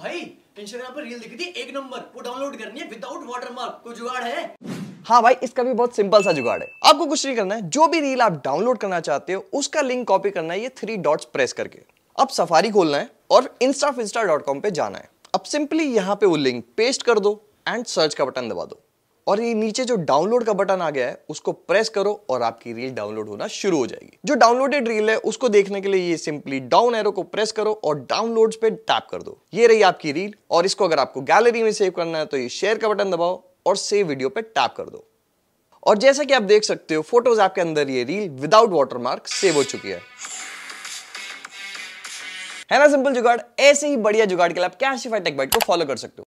भाई इंस्टाग्राम पर रील दिखी थी एक नंबर वो डाउनलोड करनी है विदाउट वाटरमार्क कोई जुगाड़ है हाँ भाई इसका भी बहुत सिंपल सा जुगाड़ है आपको कुछ नहीं करना है जो भी रील आप डाउनलोड करना चाहते हो उसका लिंक कॉपी करना है ये थ्री डॉट्स प्रेस करके अब सफारी खोलना है और इंस्टाफिस्टा डॉट कॉम पर जाना है अब सिंपली यहाँ पे वो लिंक पेस्ट कर दो एंड सर्च का बटन दबा दो और ये नीचे जो डाउनलोड का बटन आ गया है उसको प्रेस करो और आपकी रील डाउनलोड होना शुरू हो जाएगी जो डाउनलोडेड रील है उसको देखने के लिए ये सिंपली डाउन एरो को प्रेस करो और डाउनलोड पे टैप कर दो ये रही आपकी रील और इसको अगर आपको गैलरी में सेव करना है तो ये शेयर का बटन दबाओ और सेव वीडियो पे टैप कर दो और जैसा कि आप देख सकते हो फोटोज ऐप के अंदर ये रील विदाउट वाटरमार्क सेव हो चुकी है है ना सिंपल जुगाड़ ऐसे ही बढ़िया जुगाड़ के लिए आप कैशिफाई टेक बाइट को फॉलो कर सकते हो